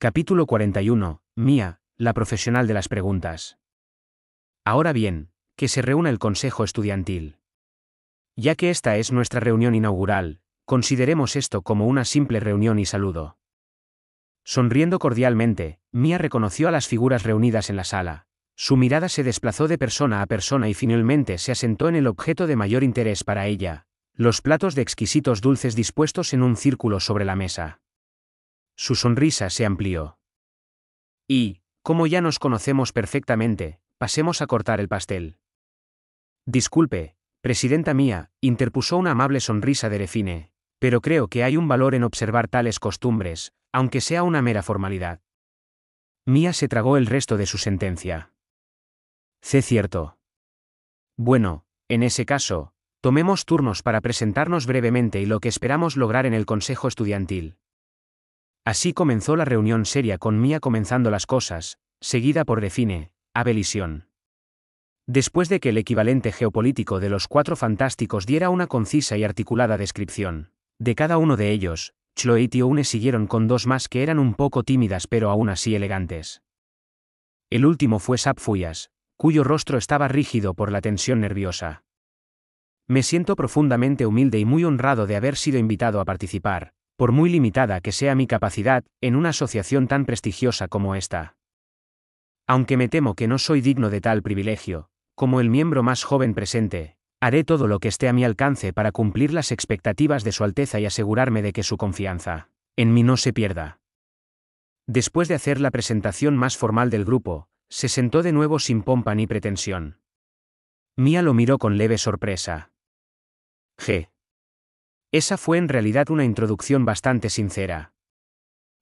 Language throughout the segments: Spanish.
Capítulo 41. Mía, la profesional de las preguntas. Ahora bien, que se reúna el Consejo Estudiantil. Ya que esta es nuestra reunión inaugural, consideremos esto como una simple reunión y saludo. Sonriendo cordialmente, Mía reconoció a las figuras reunidas en la sala. Su mirada se desplazó de persona a persona y finalmente se asentó en el objeto de mayor interés para ella, los platos de exquisitos dulces dispuestos en un círculo sobre la mesa. Su sonrisa se amplió. Y, como ya nos conocemos perfectamente, pasemos a cortar el pastel. Disculpe, presidenta mía, interpuso una amable sonrisa de Refine, pero creo que hay un valor en observar tales costumbres, aunque sea una mera formalidad. Mía se tragó el resto de su sentencia. C cierto. Bueno, en ese caso, tomemos turnos para presentarnos brevemente y lo que esperamos lograr en el Consejo Estudiantil. Así comenzó la reunión seria con Mía comenzando las cosas, seguida por Define, Abelisión. Después de que el equivalente geopolítico de los cuatro fantásticos diera una concisa y articulada descripción de cada uno de ellos, Chloe y Tione siguieron con dos más que eran un poco tímidas pero aún así elegantes. El último fue Sapfuyas, cuyo rostro estaba rígido por la tensión nerviosa. Me siento profundamente humilde y muy honrado de haber sido invitado a participar, por muy limitada que sea mi capacidad, en una asociación tan prestigiosa como esta. Aunque me temo que no soy digno de tal privilegio, como el miembro más joven presente, haré todo lo que esté a mi alcance para cumplir las expectativas de Su Alteza y asegurarme de que su confianza en mí no se pierda. Después de hacer la presentación más formal del grupo, se sentó de nuevo sin pompa ni pretensión. Mía lo miró con leve sorpresa. G. Esa fue en realidad una introducción bastante sincera.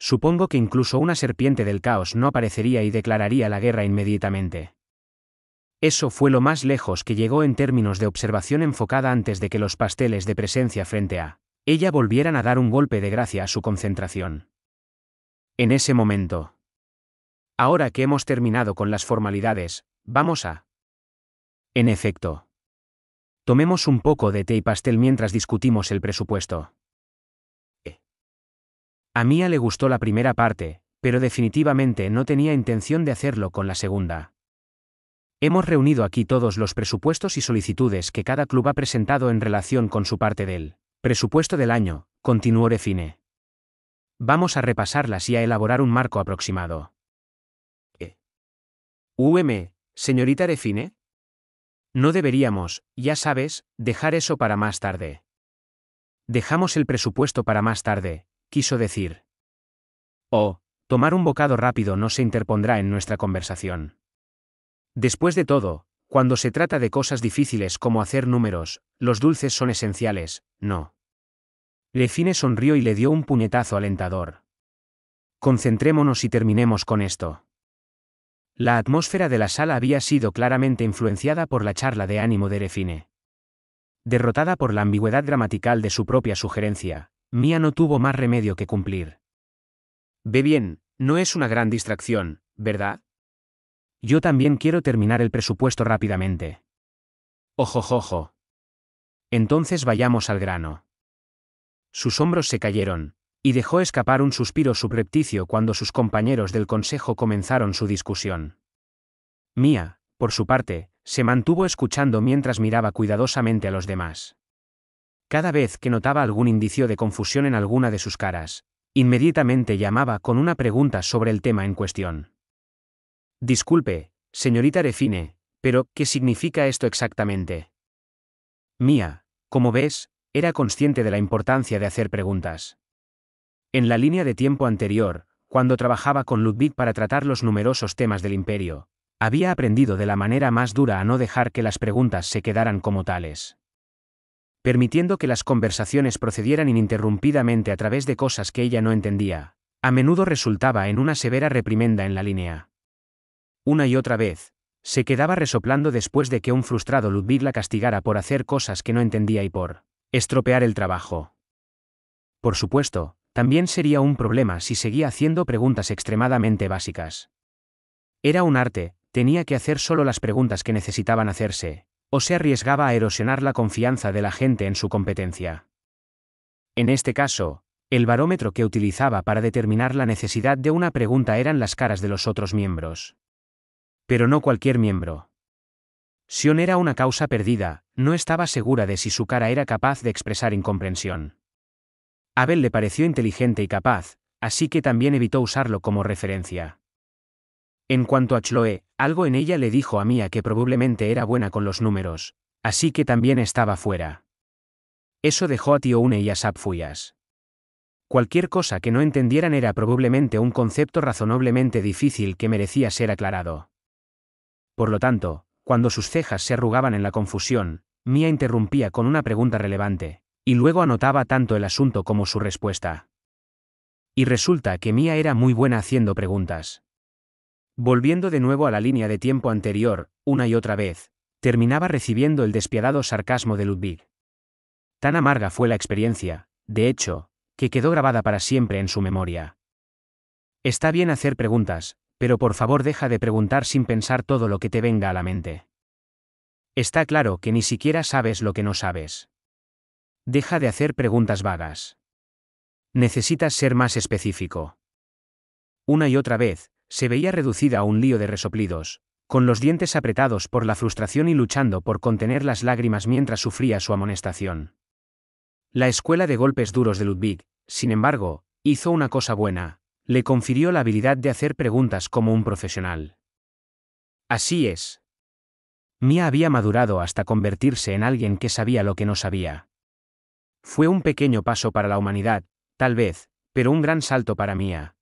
Supongo que incluso una serpiente del caos no aparecería y declararía la guerra inmediatamente. Eso fue lo más lejos que llegó en términos de observación enfocada antes de que los pasteles de presencia frente a ella volvieran a dar un golpe de gracia a su concentración. En ese momento. Ahora que hemos terminado con las formalidades, vamos a... En efecto. Tomemos un poco de té y pastel mientras discutimos el presupuesto. Eh. A Mía le gustó la primera parte, pero definitivamente no tenía intención de hacerlo con la segunda. Hemos reunido aquí todos los presupuestos y solicitudes que cada club ha presentado en relación con su parte del presupuesto del año, continuó Refine. Vamos a repasarlas y a elaborar un marco aproximado. UM, señorita Refine. No deberíamos, ya sabes, dejar eso para más tarde. Dejamos el presupuesto para más tarde, quiso decir. Oh, tomar un bocado rápido no se interpondrá en nuestra conversación. Después de todo, cuando se trata de cosas difíciles como hacer números, los dulces son esenciales, ¿no? Lefine sonrió y le dio un puñetazo alentador. Concentrémonos y terminemos con esto. La atmósfera de la sala había sido claramente influenciada por la charla de ánimo de Refine. Derrotada por la ambigüedad gramatical de su propia sugerencia, Mía no tuvo más remedio que cumplir. Ve bien, no es una gran distracción, ¿verdad? Yo también quiero terminar el presupuesto rápidamente. Ojo, ojo. Entonces vayamos al grano. Sus hombros se cayeron, y dejó escapar un suspiro subrepticio cuando sus compañeros del consejo comenzaron su discusión. Mía, por su parte, se mantuvo escuchando mientras miraba cuidadosamente a los demás. Cada vez que notaba algún indicio de confusión en alguna de sus caras, inmediatamente llamaba con una pregunta sobre el tema en cuestión. Disculpe, señorita Refine, pero ¿qué significa esto exactamente? Mía, como ves, era consciente de la importancia de hacer preguntas. En la línea de tiempo anterior, cuando trabajaba con Ludwig para tratar los numerosos temas del imperio, había aprendido de la manera más dura a no dejar que las preguntas se quedaran como tales. Permitiendo que las conversaciones procedieran ininterrumpidamente a través de cosas que ella no entendía, a menudo resultaba en una severa reprimenda en la línea. Una y otra vez, se quedaba resoplando después de que un frustrado Ludwig la castigara por hacer cosas que no entendía y por estropear el trabajo. Por supuesto, también sería un problema si seguía haciendo preguntas extremadamente básicas. Era un arte, tenía que hacer solo las preguntas que necesitaban hacerse, o se arriesgaba a erosionar la confianza de la gente en su competencia. En este caso, el barómetro que utilizaba para determinar la necesidad de una pregunta eran las caras de los otros miembros. Pero no cualquier miembro. Sion era una causa perdida, no estaba segura de si su cara era capaz de expresar incomprensión. Abel le pareció inteligente y capaz, así que también evitó usarlo como referencia. En cuanto a Chloe, algo en ella le dijo a Mia que probablemente era buena con los números, así que también estaba fuera. Eso dejó a Tio Une y a Sapfuyas. Cualquier cosa que no entendieran era probablemente un concepto razonablemente difícil que merecía ser aclarado. Por lo tanto, cuando sus cejas se arrugaban en la confusión, Mia interrumpía con una pregunta relevante y luego anotaba tanto el asunto como su respuesta. Y resulta que Mía era muy buena haciendo preguntas. Volviendo de nuevo a la línea de tiempo anterior, una y otra vez, terminaba recibiendo el despiadado sarcasmo de Ludwig. Tan amarga fue la experiencia, de hecho, que quedó grabada para siempre en su memoria. Está bien hacer preguntas, pero por favor deja de preguntar sin pensar todo lo que te venga a la mente. Está claro que ni siquiera sabes lo que no sabes. Deja de hacer preguntas vagas. Necesitas ser más específico. Una y otra vez, se veía reducida a un lío de resoplidos, con los dientes apretados por la frustración y luchando por contener las lágrimas mientras sufría su amonestación. La escuela de golpes duros de Ludwig, sin embargo, hizo una cosa buena, le confirió la habilidad de hacer preguntas como un profesional. Así es. Mia había madurado hasta convertirse en alguien que sabía lo que no sabía. Fue un pequeño paso para la humanidad, tal vez, pero un gran salto para Mía.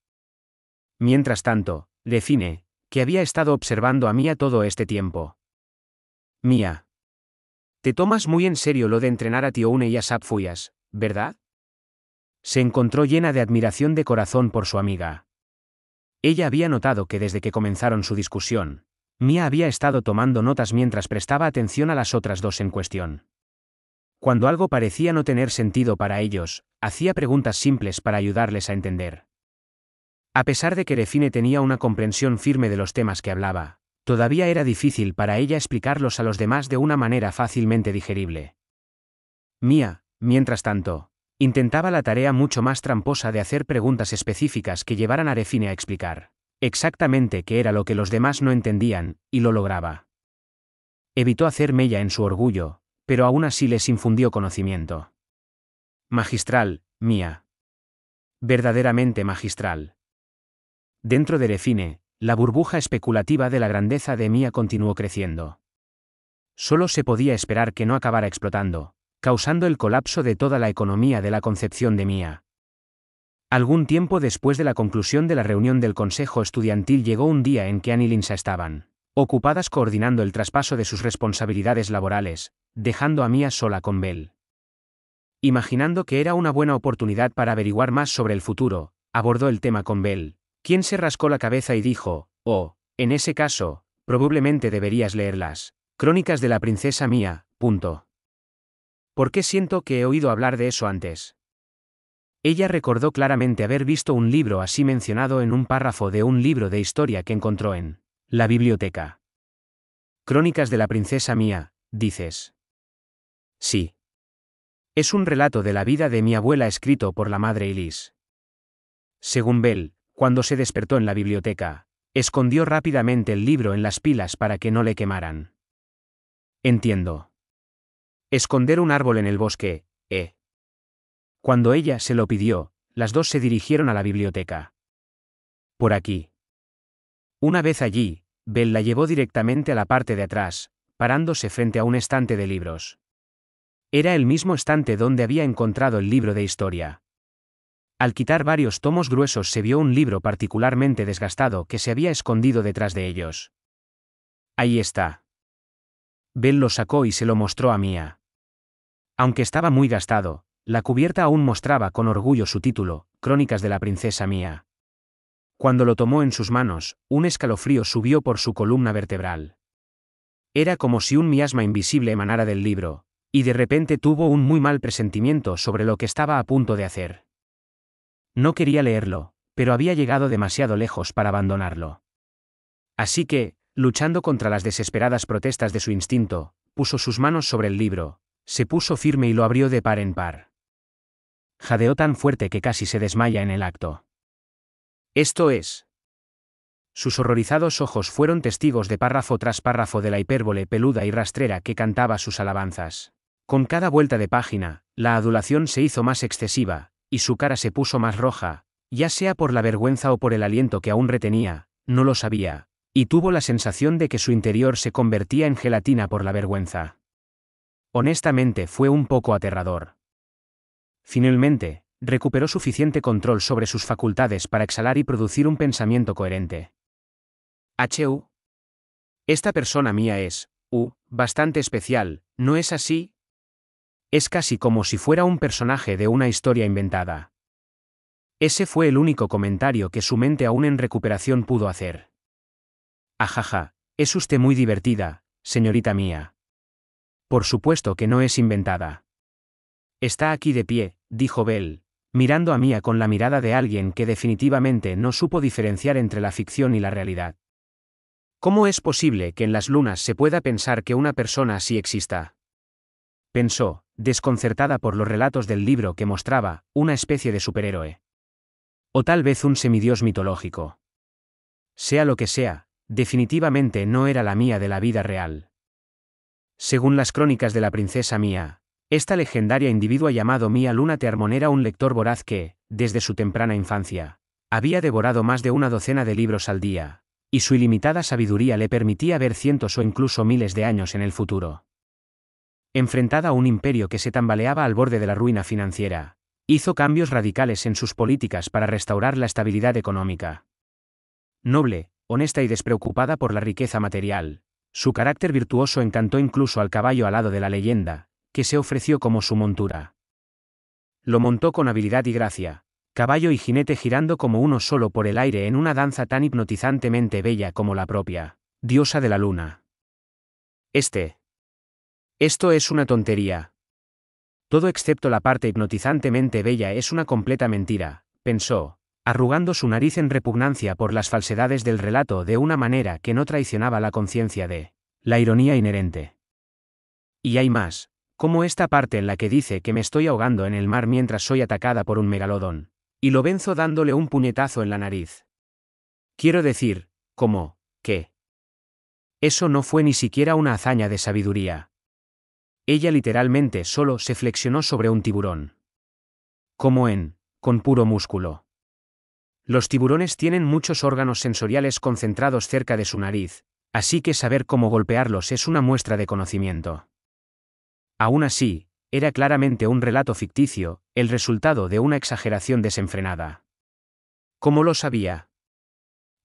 Mientras tanto, define, que había estado observando a Mía todo este tiempo. Mía. Te tomas muy en serio lo de entrenar a Une y a Sapfuyas, ¿verdad? Se encontró llena de admiración de corazón por su amiga. Ella había notado que desde que comenzaron su discusión, Mía había estado tomando notas mientras prestaba atención a las otras dos en cuestión. Cuando algo parecía no tener sentido para ellos, hacía preguntas simples para ayudarles a entender. A pesar de que Refine tenía una comprensión firme de los temas que hablaba, todavía era difícil para ella explicarlos a los demás de una manera fácilmente digerible. Mía, mientras tanto, intentaba la tarea mucho más tramposa de hacer preguntas específicas que llevaran a Refine a explicar exactamente qué era lo que los demás no entendían, y lo lograba. Evitó hacer mella en su orgullo, pero aún así les infundió conocimiento. Magistral, mía. Verdaderamente magistral. Dentro de Refine, la burbuja especulativa de la grandeza de Mía continuó creciendo. Solo se podía esperar que no acabara explotando, causando el colapso de toda la economía de la concepción de Mía. Algún tiempo después de la conclusión de la reunión del Consejo Estudiantil llegó un día en que Annie Linsa estaban, ocupadas coordinando el traspaso de sus responsabilidades laborales, dejando a Mía sola con Bell. Imaginando que era una buena oportunidad para averiguar más sobre el futuro, abordó el tema con Bell, quien se rascó la cabeza y dijo, oh, en ese caso, probablemente deberías leerlas. Crónicas de la princesa Mía, punto. ¿Por qué siento que he oído hablar de eso antes? Ella recordó claramente haber visto un libro así mencionado en un párrafo de un libro de historia que encontró en la biblioteca. Crónicas de la princesa Mía, dices. Sí. Es un relato de la vida de mi abuela escrito por la madre Elise. Según Bell, cuando se despertó en la biblioteca, escondió rápidamente el libro en las pilas para que no le quemaran. Entiendo. Esconder un árbol en el bosque, ¿eh? Cuando ella se lo pidió, las dos se dirigieron a la biblioteca. Por aquí. Una vez allí, Bell la llevó directamente a la parte de atrás, parándose frente a un estante de libros. Era el mismo estante donde había encontrado el libro de historia. Al quitar varios tomos gruesos se vio un libro particularmente desgastado que se había escondido detrás de ellos. Ahí está. Bell lo sacó y se lo mostró a Mía. Aunque estaba muy gastado, la cubierta aún mostraba con orgullo su título, Crónicas de la Princesa Mía. Cuando lo tomó en sus manos, un escalofrío subió por su columna vertebral. Era como si un miasma invisible emanara del libro, y de repente tuvo un muy mal presentimiento sobre lo que estaba a punto de hacer. No quería leerlo, pero había llegado demasiado lejos para abandonarlo. Así que, luchando contra las desesperadas protestas de su instinto, puso sus manos sobre el libro, se puso firme y lo abrió de par en par. Jadeó tan fuerte que casi se desmaya en el acto. Esto es. Sus horrorizados ojos fueron testigos de párrafo tras párrafo de la hipérbole peluda y rastrera que cantaba sus alabanzas. Con cada vuelta de página, la adulación se hizo más excesiva, y su cara se puso más roja, ya sea por la vergüenza o por el aliento que aún retenía, no lo sabía, y tuvo la sensación de que su interior se convertía en gelatina por la vergüenza. Honestamente fue un poco aterrador. Finalmente, recuperó suficiente control sobre sus facultades para exhalar y producir un pensamiento coherente. H.U. Esta persona mía es, U, bastante especial, ¿no es así? Es casi como si fuera un personaje de una historia inventada. Ese fue el único comentario que su mente aún en recuperación pudo hacer. Ajaja, es usted muy divertida, señorita mía. Por supuesto que no es inventada. Está aquí de pie, dijo Bell, mirando a Mía con la mirada de alguien que definitivamente no supo diferenciar entre la ficción y la realidad. ¿Cómo es posible que en las lunas se pueda pensar que una persona así exista? pensó, desconcertada por los relatos del libro que mostraba, una especie de superhéroe. O tal vez un semidios mitológico. Sea lo que sea, definitivamente no era la mía de la vida real. Según las crónicas de la princesa Mía, esta legendaria individua llamado Mía Luna Termonera un lector voraz que, desde su temprana infancia, había devorado más de una docena de libros al día, y su ilimitada sabiduría le permitía ver cientos o incluso miles de años en el futuro enfrentada a un imperio que se tambaleaba al borde de la ruina financiera, hizo cambios radicales en sus políticas para restaurar la estabilidad económica. Noble, honesta y despreocupada por la riqueza material, su carácter virtuoso encantó incluso al caballo alado de la leyenda, que se ofreció como su montura. Lo montó con habilidad y gracia, caballo y jinete girando como uno solo por el aire en una danza tan hipnotizantemente bella como la propia, diosa de la luna. Este, esto es una tontería. Todo excepto la parte hipnotizantemente bella es una completa mentira, pensó, arrugando su nariz en repugnancia por las falsedades del relato de una manera que no traicionaba la conciencia de la ironía inherente. Y hay más, como esta parte en la que dice que me estoy ahogando en el mar mientras soy atacada por un megalodón, y lo venzo dándole un puñetazo en la nariz. Quiero decir, como, qué. Eso no fue ni siquiera una hazaña de sabiduría, ella literalmente solo se flexionó sobre un tiburón. Como en, con puro músculo. Los tiburones tienen muchos órganos sensoriales concentrados cerca de su nariz, así que saber cómo golpearlos es una muestra de conocimiento. Aún así, era claramente un relato ficticio, el resultado de una exageración desenfrenada. ¿Cómo lo sabía?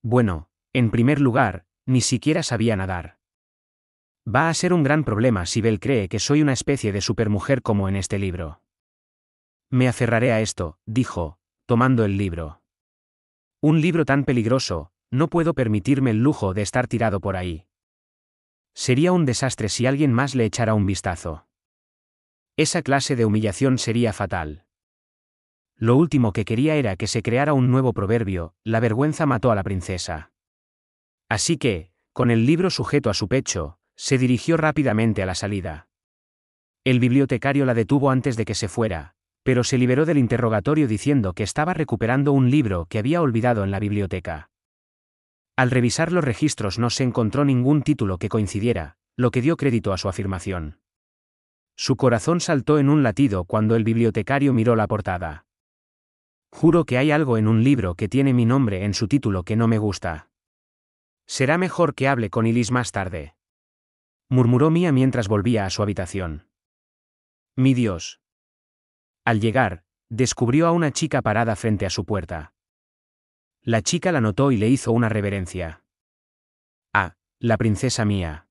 Bueno, en primer lugar, ni siquiera sabía nadar. Va a ser un gran problema si Bell cree que soy una especie de supermujer como en este libro. Me aferraré a esto, dijo, tomando el libro. Un libro tan peligroso, no puedo permitirme el lujo de estar tirado por ahí. Sería un desastre si alguien más le echara un vistazo. Esa clase de humillación sería fatal. Lo último que quería era que se creara un nuevo proverbio, la vergüenza mató a la princesa. Así que, con el libro sujeto a su pecho, se dirigió rápidamente a la salida. El bibliotecario la detuvo antes de que se fuera, pero se liberó del interrogatorio diciendo que estaba recuperando un libro que había olvidado en la biblioteca. Al revisar los registros no se encontró ningún título que coincidiera, lo que dio crédito a su afirmación. Su corazón saltó en un latido cuando el bibliotecario miró la portada. Juro que hay algo en un libro que tiene mi nombre en su título que no me gusta. Será mejor que hable con Ilis más tarde murmuró Mía mientras volvía a su habitación. Mi Dios. Al llegar, descubrió a una chica parada frente a su puerta. La chica la notó y le hizo una reverencia. Ah, la princesa mía.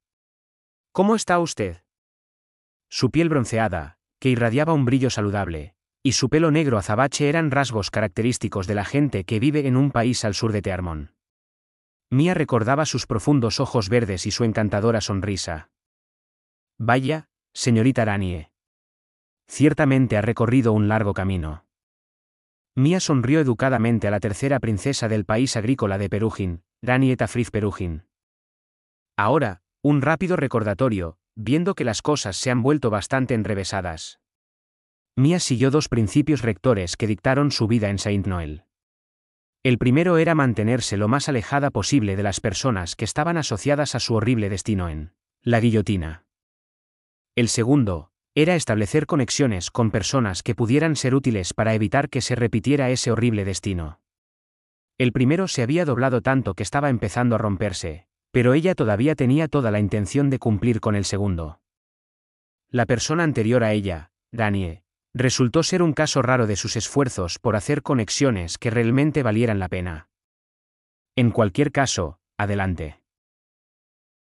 ¿Cómo está usted? Su piel bronceada, que irradiaba un brillo saludable, y su pelo negro azabache eran rasgos característicos de la gente que vive en un país al sur de Tearmón. Mía recordaba sus profundos ojos verdes y su encantadora sonrisa. Vaya, señorita Aranie. Ciertamente ha recorrido un largo camino. Mía sonrió educadamente a la tercera princesa del país agrícola de Perugin, Ranie Tafriz Perugin. Ahora, un rápido recordatorio, viendo que las cosas se han vuelto bastante enrevesadas. Mía siguió dos principios rectores que dictaron su vida en Saint Noel. El primero era mantenerse lo más alejada posible de las personas que estaban asociadas a su horrible destino en la guillotina. El segundo, era establecer conexiones con personas que pudieran ser útiles para evitar que se repitiera ese horrible destino. El primero se había doblado tanto que estaba empezando a romperse, pero ella todavía tenía toda la intención de cumplir con el segundo. La persona anterior a ella, Daniel, resultó ser un caso raro de sus esfuerzos por hacer conexiones que realmente valieran la pena. En cualquier caso, adelante.